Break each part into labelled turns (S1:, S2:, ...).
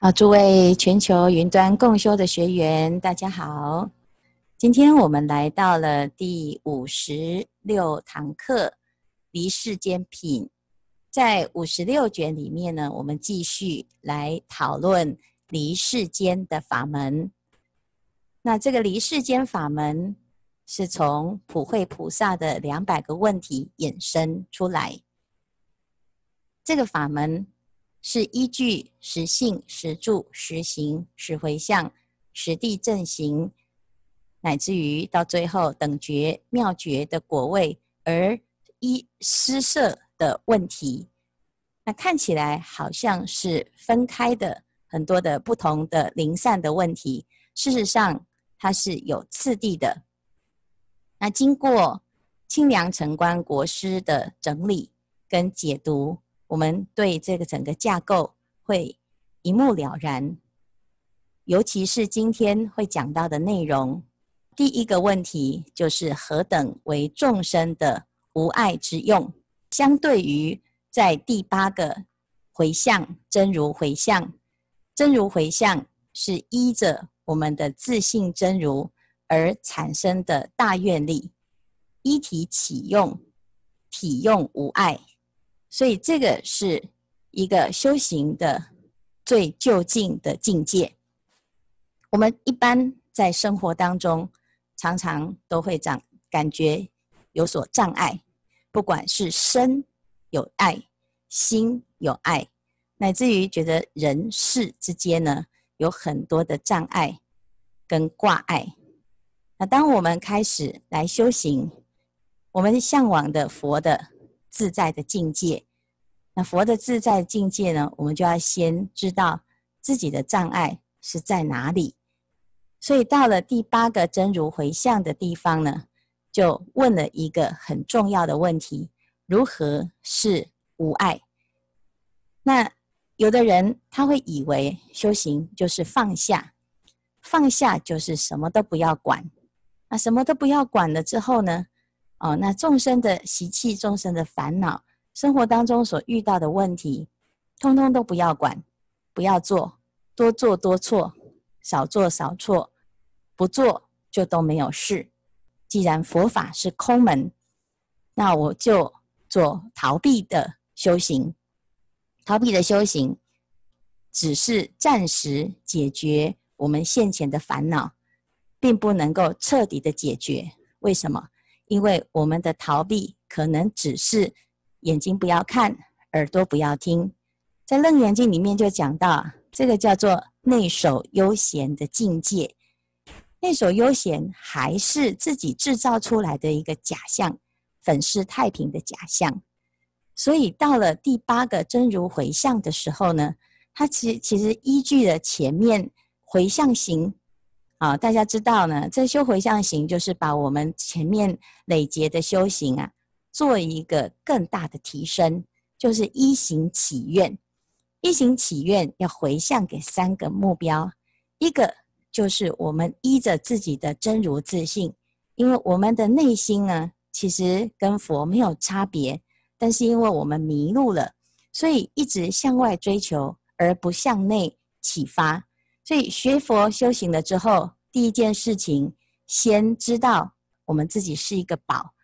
S1: 啊，诸位全球云端共修的学员，大家好！今天我们来到了第五十六堂课《离世间品》。在五十六卷里面呢，我们继续来讨论离世间的法门。那这个离世间法门，是从普惠菩萨的两百个问题衍生出来。这个法门。是依据实性、实住、实行、实回向、实地正行，乃至于到最后等觉、妙觉的果位而依施舍的问题。那看起来好像是分开的很多的不同的零散的问题，事实上它是有次第的。那经过清凉城关国师的整理跟解读。我们对这个整个架构会一目了然，尤其是今天会讲到的内容。第一个问题就是何等为众生的无爱之用？相对于在第八个回向真如回向，真如回向是依着我们的自信真如而产生的大愿力，依体起用，体用无碍。所以这个是一个修行的最就近的境界。我们一般在生活当中，常常都会长感觉有所障碍，不管是身有爱、心有爱，乃至于觉得人世之间呢有很多的障碍跟挂碍。那当我们开始来修行，我们向往的佛的。自在的境界，那佛的自在境界呢？我们就要先知道自己的障碍是在哪里。所以到了第八个真如回向的地方呢，就问了一个很重要的问题：如何是无碍？那有的人他会以为修行就是放下，放下就是什么都不要管。啊，什么都不要管了之后呢？哦，那众生的习气，众生的烦恼，生活当中所遇到的问题，通通都不要管，不要做，多做多错，少做少错，不做就都没有事。既然佛法是空门，那我就做逃避的修行，逃避的修行只是暂时解决我们现前的烦恼，并不能够彻底的解决。为什么？因为我们的逃避可能只是眼睛不要看，耳朵不要听，在楞严经里面就讲到，这个叫做内守悠闲的境界。内守悠闲还是自己制造出来的一个假象，粉饰太平的假象。所以到了第八个真如回向的时候呢，它其其实依据了前面回向行。啊，大家知道呢，这修回向行，就是把我们前面累劫的修行啊，做一个更大的提升。就是一行祈愿，一行祈愿要回向给三个目标，一个就是我们依着自己的真如自信，因为我们的内心呢，其实跟佛没有差别，但是因为我们迷路了，所以一直向外追求，而不向内启发。所以学佛修行了之后，第一件事情，先知道我们自己是一个宝，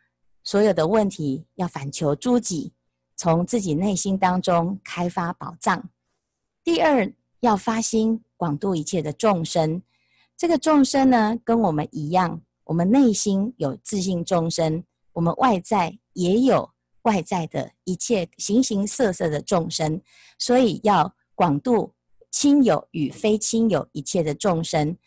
S1: 所有的问题要反求诸己，从自己内心当中开发宝藏。第二，要发心广度一切的众生。这个众生呢，跟我们一样，我们内心有自信众生，我们外在也有外在的一切形形色色的众生，所以要广度。亲友与非亲友一切的众生，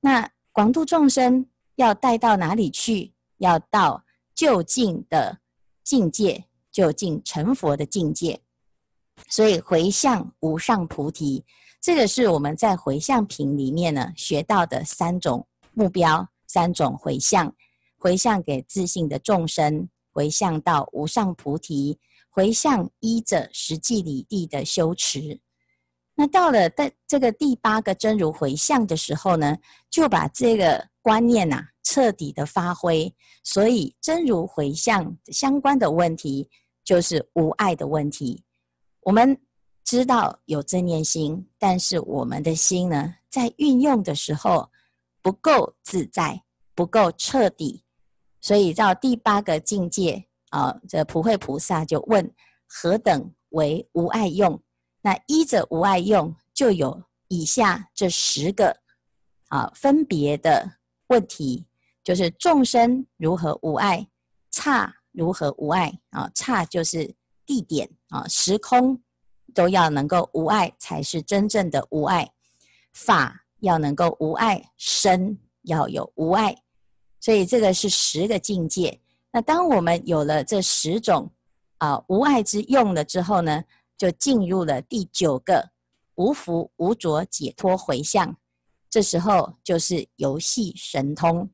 S1: 那广度众生要带到哪里去？要到究竟的境界，究竟成佛的境界。所以回向无上菩提，这个是我们在回向品里面呢学到的三种目标，三种回向：回向给自信的众生，回向到无上菩提，回向依着实际理地的修持。那到了在这个第八个真如回向的时候呢，就把这个观念呐彻底的发挥。所以真如回向相关的问题就是无爱的问题。我们知道有正念心，但是我们的心呢，在运用的时候不够自在，不够彻底。所以到第八个境界啊，这普慧菩萨就问：何等为无爱用？那依着无爱用，就有以下这十个啊分别的问题，就是众生如何无爱，差如何无爱啊？差就是地点啊，时空都要能够无爱，才是真正的无爱。法要能够无爱，身要有无爱，所以这个是十个境界。那当我们有了这十种啊无爱之用了之后呢？就进入了第九个无福无着解脱回向，这时候就是游戏神通。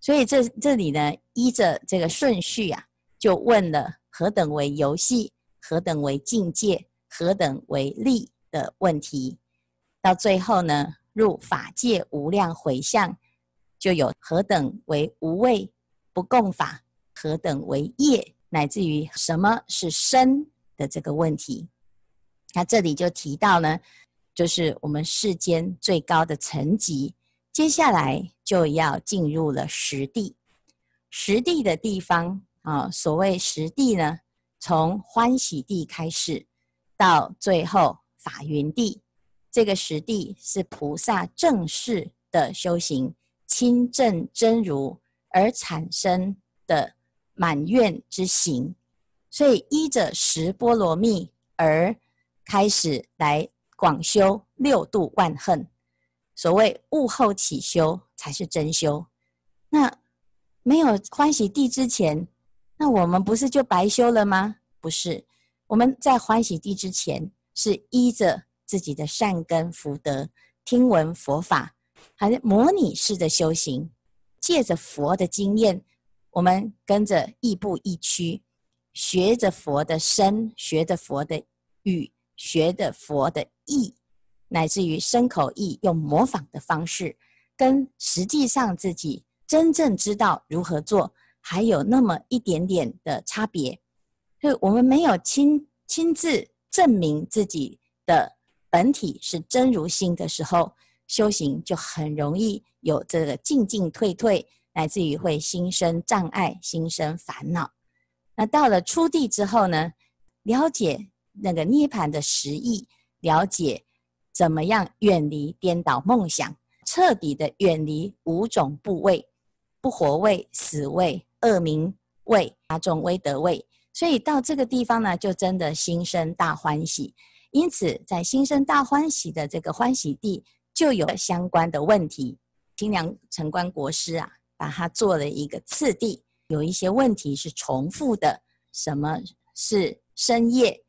S1: 所以这这里呢，依着这个顺序啊，就问了何等为游戏，何等为境界，何等为利的问题。到最后呢，入法界无量回向，就有何等为无畏不共法，何等为业，乃至于什么是身的这个问题。那这里就提到呢，就是我们世间最高的层级，接下来就要进入了实地。实地的地方啊，所谓实地呢，从欢喜地开始，到最后法云地，这个实地是菩萨正式的修行，亲证真如而产生的满愿之行。所以依着十波罗蜜而。开始来广修六度万恨，所谓悟后起修才是真修。那没有欢喜地之前，那我们不是就白修了吗？不是，我们在欢喜地之前是依着自己的善根福德，听闻佛法，还像模拟式的修行，借着佛的经验，我们跟着亦步亦趋，学着佛的身，学着佛的语。学的佛的意，乃至于身口意，用模仿的方式，跟实际上自己真正知道如何做，还有那么一点点的差别。就我们没有亲亲自证明自己的本体是真如心的时候，修行就很容易有这个进进退退，乃至于会心生障碍、心生烦恼。那到了初地之后呢，了解。那个涅盘的实义，了解怎么样远离颠倒梦想，彻底的远离五种部位：不活位、死位、恶名位、大众威德位。所以到这个地方呢，就真的心生大欢喜。因此，在心生大欢喜的这个欢喜地，就有了相关的问题。清凉城关国师啊，把它做了一个次第，有一些问题是重复的。什么是深夜？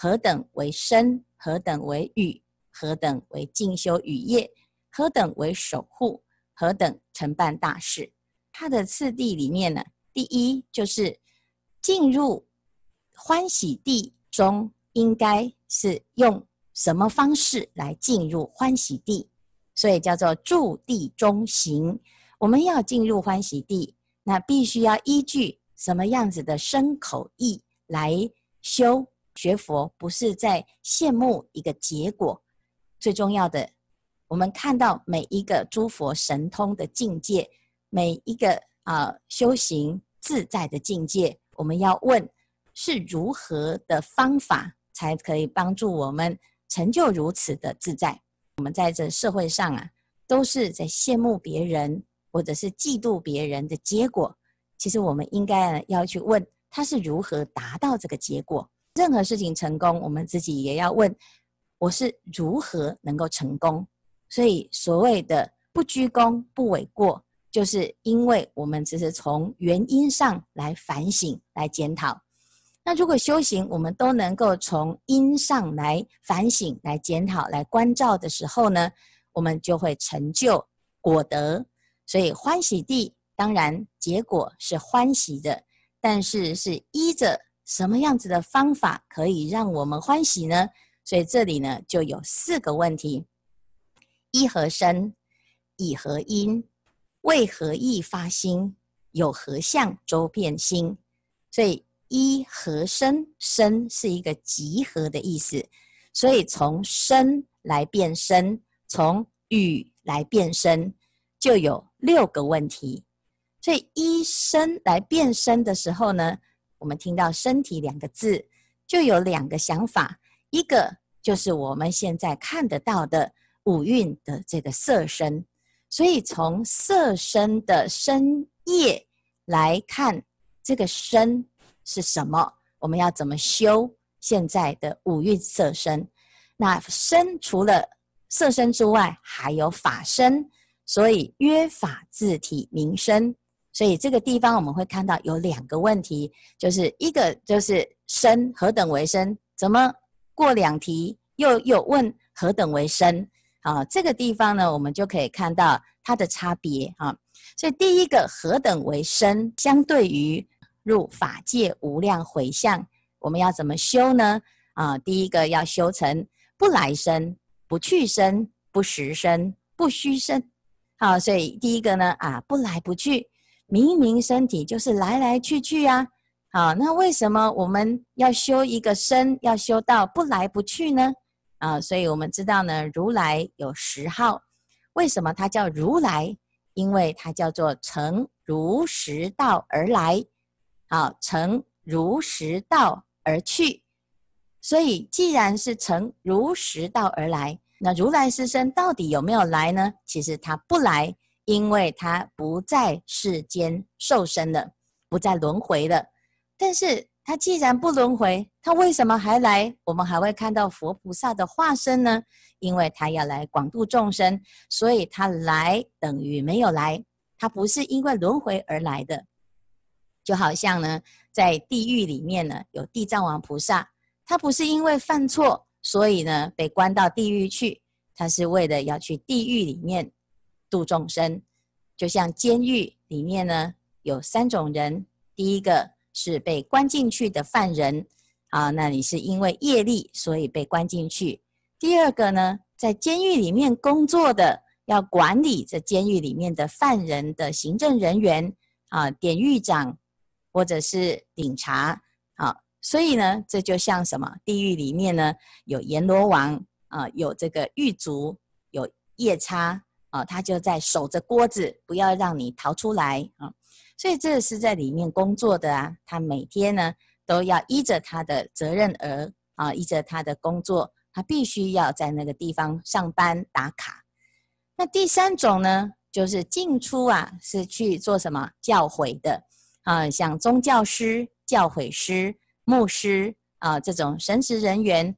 S1: 何等为身，何等为语？何等为进修语业？何等为守护？何等承办大事？它的次第里面呢，第一就是进入欢喜地中，应该是用什么方式来进入欢喜地？所以叫做住地中行。我们要进入欢喜地，那必须要依据什么样子的生口意来修？学佛不是在羡慕一个结果，最重要的，我们看到每一个诸佛神通的境界，每一个啊修行自在的境界，我们要问是如何的方法才可以帮助我们成就如此的自在。我们在这社会上啊，都是在羡慕别人或者是嫉妒别人的结果。其实我们应该要去问他是如何达到这个结果。任何事情成功，我们自己也要问我是如何能够成功。所以所谓的不居功不为过，就是因为我们只是从原因上来反省、来检讨。那如果修行，我们都能够从因上来反省、来检讨、来关照的时候呢，我们就会成就果德。所以欢喜地当然结果是欢喜的，但是是依着。什么样子的方法可以让我们欢喜呢？所以这里呢就有四个问题：一和声，以和音，为何意发心？有何相周变心？所以一和声，声是一个集合的意思，所以从声来变声，从语来变声，就有六个问题。所以一声来变声的时候呢？我们听到“身体”两个字，就有两个想法，一个就是我们现在看得到的五蕴的这个色身，所以从色身的身业来看，这个身是什么？我们要怎么修现在的五蕴色身？那身除了色身之外，还有法身，所以约法自体名身。所以这个地方我们会看到有两个问题，就是一个就是生何等为生？怎么过两题又又问何等为生？啊，这个地方呢，我们就可以看到它的差别啊。所以第一个何等为生？相对于入法界无量回向，我们要怎么修呢？啊，第一个要修成不来生、不去生、不实生、不虚生。好，所以第一个呢，啊不来不去。明明身体就是来来去去啊，好，那为什么我们要修一个身，要修到不来不去呢？啊，所以我们知道呢，如来有十号，为什么它叫如来？因为它叫做乘如实道而来，好，乘如实道而去。所以既然是乘如实道而来，那如来是身到底有没有来呢？其实他不来。因为他不在世间受身了，不再轮回了。但是他既然不轮回，他为什么还来？我们还会看到佛菩萨的化身呢？因为他要来广度众生，所以他来等于没有来。他不是因为轮回而来的，就好像呢，在地狱里面呢，有地藏王菩萨，他不是因为犯错，所以呢被关到地狱去，他是为了要去地狱里面。度众生，就像监狱里面呢，有三种人：第一个是被关进去的犯人，啊，那里是因为业力所以被关进去；第二个呢，在监狱里面工作的，要管理这监狱里面的犯人的行政人员，啊，典狱长或者是警察，啊，所以呢，这就像什么？地狱里面呢，有阎罗王，啊，有这个狱卒，有夜叉。啊，他就在守着锅子，不要让你逃出来啊！所以这是在里面工作的啊。他每天呢都要依着他的责任额啊，依着他的工作，他必须要在那个地方上班打卡。那第三种呢，就是进出啊，是去做什么教诲的啊？像宗教师、教诲师、牧师啊，这种神职人员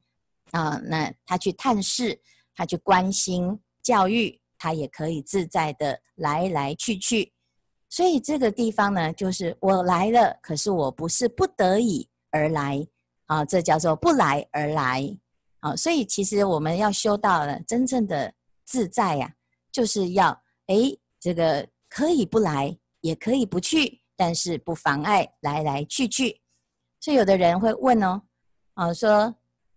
S1: 啊，那他去探视，他去关心教育。他也可以自在的来来去去，所以这个地方呢，就是我来了，可是我不是不得已而来，啊，这叫做不来而来，啊，所以其实我们要修到了真正的自在呀，就是要，哎，这个可以不来，也可以不去，但是不妨碍来来去去。所以有的人会问哦，啊，说，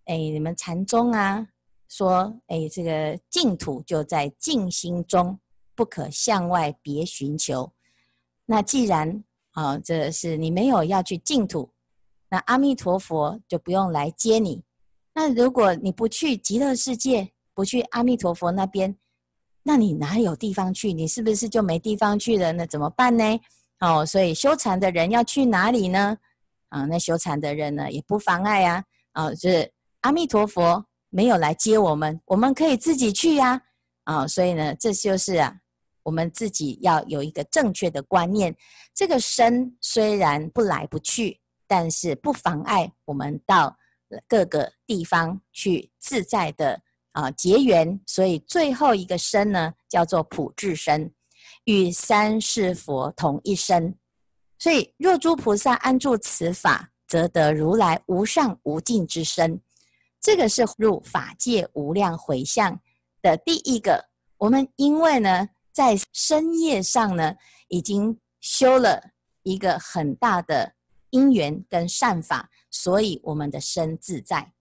S1: 哎，你们禅宗啊？说，哎，这个净土就在净心中，不可向外别寻求。那既然啊，这是你没有要去净土，那阿弥陀佛就不用来接你。那如果你不去极乐世界，不去阿弥陀佛那边，那你哪有地方去？你是不是就没地方去了呢？怎么办呢？哦，所以修禅的人要去哪里呢？啊，那修禅的人呢，也不妨碍啊。哦，是阿弥陀佛。没有来接我们，我们可以自己去呀，啊，所以呢，这就是啊，我们自己要有一个正确的观念。这个身虽然不来不去，但是不妨碍我们到各个地方去自在的啊结缘。所以最后一个身呢，叫做普智身，与三世佛同一身。所以若诸菩萨安住此法，则得如来无上无尽之身。这个是入法界无量回向的第一个。我们因为呢，在身业上呢，已经修了一个很大的因缘跟善法，所以我们的身自在。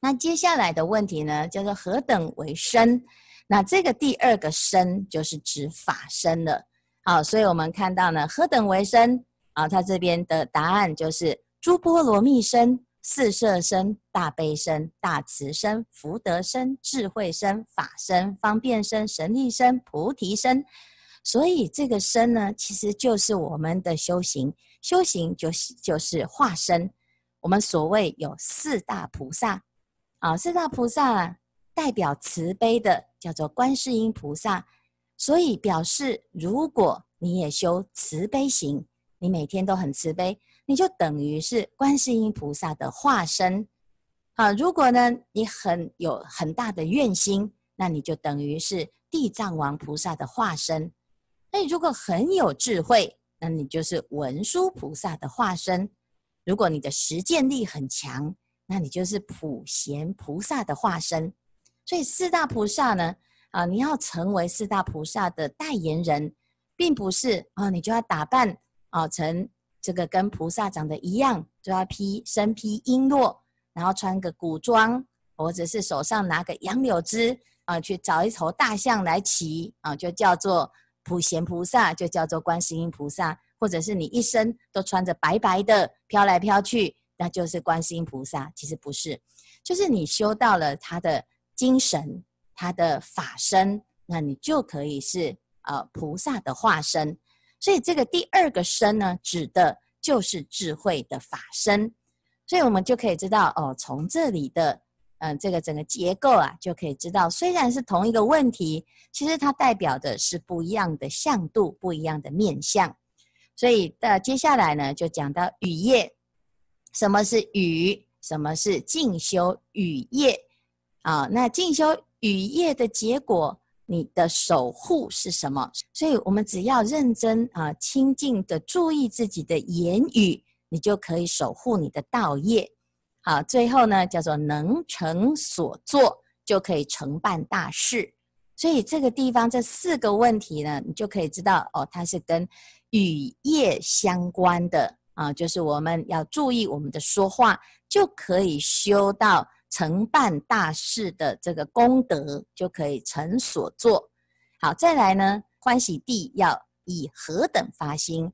S1: 那接下来的问题呢，叫做何等为身？那这个第二个身，就是指法身了。好，所以我们看到呢，何等为身？啊，他这边的答案就是诸波罗蜜身。四摄身、大悲身、大慈身、福德身、智慧身、法身、方便身、神力身、菩提身。所以这个身呢，其实就是我们的修行，修行就是就是化身。我们所谓有四大菩萨，啊，四大菩萨代表慈悲的叫做观世音菩萨，所以表示如果你也修慈悲行，你每天都很慈悲。你就等于是观世音菩萨的化身，好，如果呢你很有很大的愿心，那你就等于是地藏王菩萨的化身；那如果很有智慧，那你就是文殊菩萨的化身；如果你的实践力很强，那你就是普贤菩萨的化身。所以四大菩萨呢，啊，你要成为四大菩萨的代言人，并不是啊，你就要打扮啊成。这个跟菩萨长得一样，就要披身披璎珞，然后穿个古装，或者是手上拿个杨柳枝啊，去找一头大象来骑啊，就叫做普贤菩萨，就叫做观世音菩萨，或者是你一身都穿着白白的飘来飘去，那就是观世音菩萨。其实不是，就是你修到了他的精神，他的法身，那你就可以是呃菩萨的化身。所以这个第二个身呢，指的就是智慧的法身。所以我们就可以知道，哦，从这里的嗯这个整个结构啊，就可以知道，虽然是同一个问题，其实它代表的是不一样的向度，不一样的面相。所以，呃，接下来呢，就讲到雨夜，什么是雨？什么是进修雨夜？啊，那进修雨夜的结果？你的守护是什么？所以，我们只要认真啊，清净的注意自己的言语，你就可以守护你的道业。好，最后呢，叫做能成所作，就可以成办大事。所以，这个地方这四个问题呢，你就可以知道哦，它是跟语业相关的啊，就是我们要注意我们的说话，就可以修到。承办大事的这个功德就可以成所作。好，再来呢，欢喜地要以何等发心？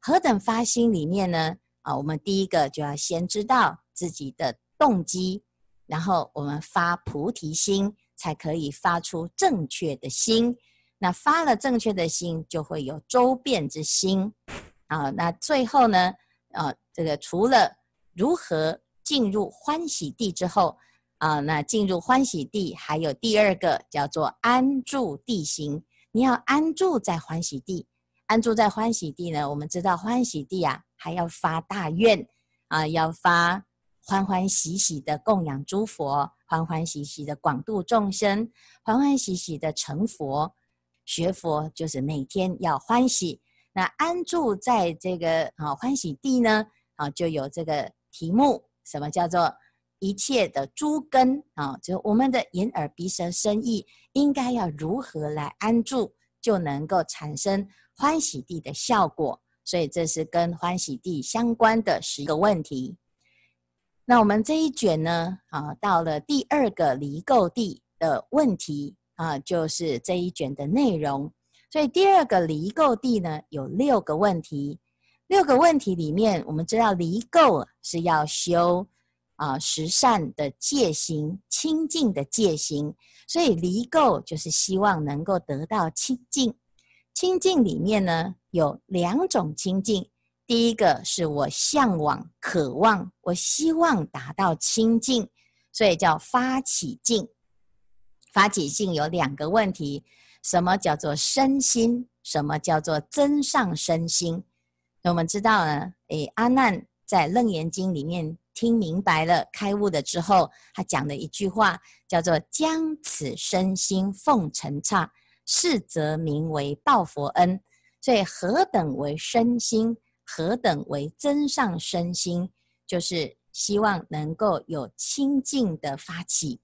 S1: 何等发心里面呢？啊，我们第一个就要先知道自己的动机，然后我们发菩提心，才可以发出正确的心。那发了正确的心，就会有周遍之心。啊，那最后呢？啊，这个除了如何？进入欢喜地之后，啊，那进入欢喜地还有第二个叫做安住地形，你要安住在欢喜地，安住在欢喜地呢？我们知道欢喜地啊，还要发大愿啊，要发欢欢喜喜的供养诸佛，欢欢喜喜的广度众生，欢欢喜喜的成佛。学佛就是每天要欢喜。那安住在这个啊欢喜地呢，啊就有这个题目。什么叫做一切的诸根啊？就我们的眼耳鼻舌身意，应该要如何来安住，就能够产生欢喜地的效果。所以这是跟欢喜地相关的十个问题。那我们这一卷呢，啊，到了第二个离垢地的问题啊，就是这一卷的内容。所以第二个离垢地呢，有六个问题。六个问题里面，我们知道离垢是要修啊，十善的戒行，清净的戒行。所以离垢就是希望能够得到清净。清净里面呢有两种清净，第一个是我向往、渴望，我希望达到清净，所以叫发起净。发起净有两个问题：什么叫做身心？什么叫做真上身心？那我们知道呢，诶，阿难在《楞严经》里面听明白了开悟了之后，他讲的一句话叫做“将此身心奉承刹，是则名为报佛恩”。所以何等为身心？何等为真上身心？就是希望能够有清净的发起。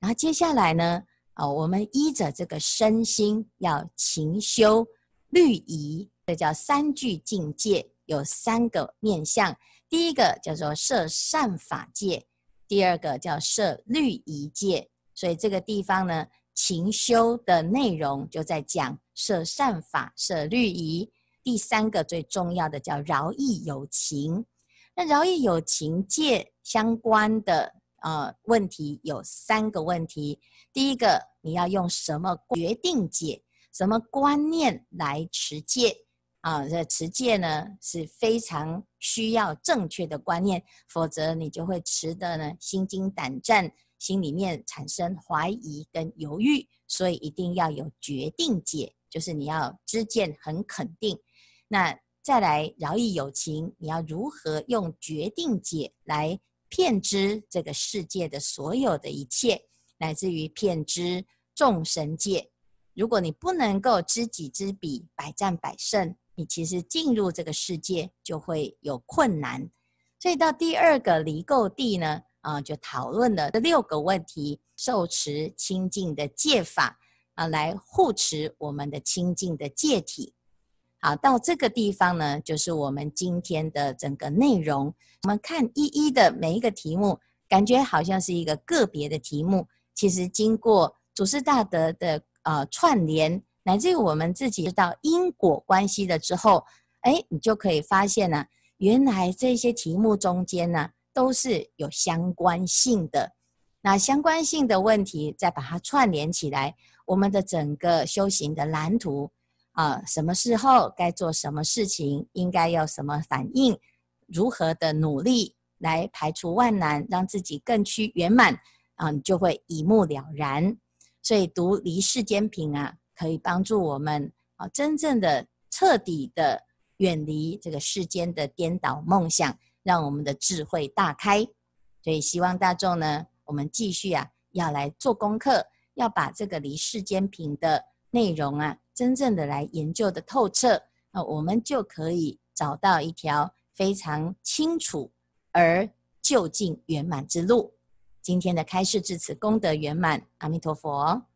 S1: 然后接下来呢，啊，我们依着这个身心要勤修律仪。这叫三具境界，有三个面向。第一个叫做摄善法界，第二个叫摄律仪界，所以这个地方呢，勤修的内容就在讲摄善法、摄律仪。第三个最重要的叫饶益有情。那饶益有情界相关的呃问题有三个问题。第一个，你要用什么决定解？什么观念来持戒？啊，这持戒呢是非常需要正确的观念，否则你就会持的呢心惊胆战，心里面产生怀疑跟犹豫，所以一定要有决定戒，就是你要知见很肯定。那再来饶益有情，你要如何用决定解来骗知这个世界的所有的一切，乃至于骗知众神界？如果你不能够知己知彼，百战百胜。你其实进入这个世界就会有困难，所以到第二个离垢地呢，啊，就讨论了这六个问题，受持清净的戒法啊，来护持我们的清净的戒体。好，到这个地方呢，就是我们今天的整个内容。我们看一一的每一个题目，感觉好像是一个个别的题目，其实经过祖师大德的呃串联。乃至于我们自己知道因果关系了之后，哎，你就可以发现呢，原来这些题目中间呢都是有相关性的。那相关性的问题，再把它串联起来，我们的整个修行的蓝图啊，什么时候该做什么事情，应该要什么反应，如何的努力来排除万难，让自己更趋圆满啊，你就会一目了然。所以读离世间品啊。可以帮助我们啊，真正的、彻底的远离这个世间的颠倒梦想，让我们的智慧大开。所以，希望大众呢，我们继续啊，要来做功课，要把这个离世间品的内容啊，真正的来研究的透彻，那我们就可以找到一条非常清楚而就近圆满之路。今天的开示至此功德圆满，阿弥陀佛。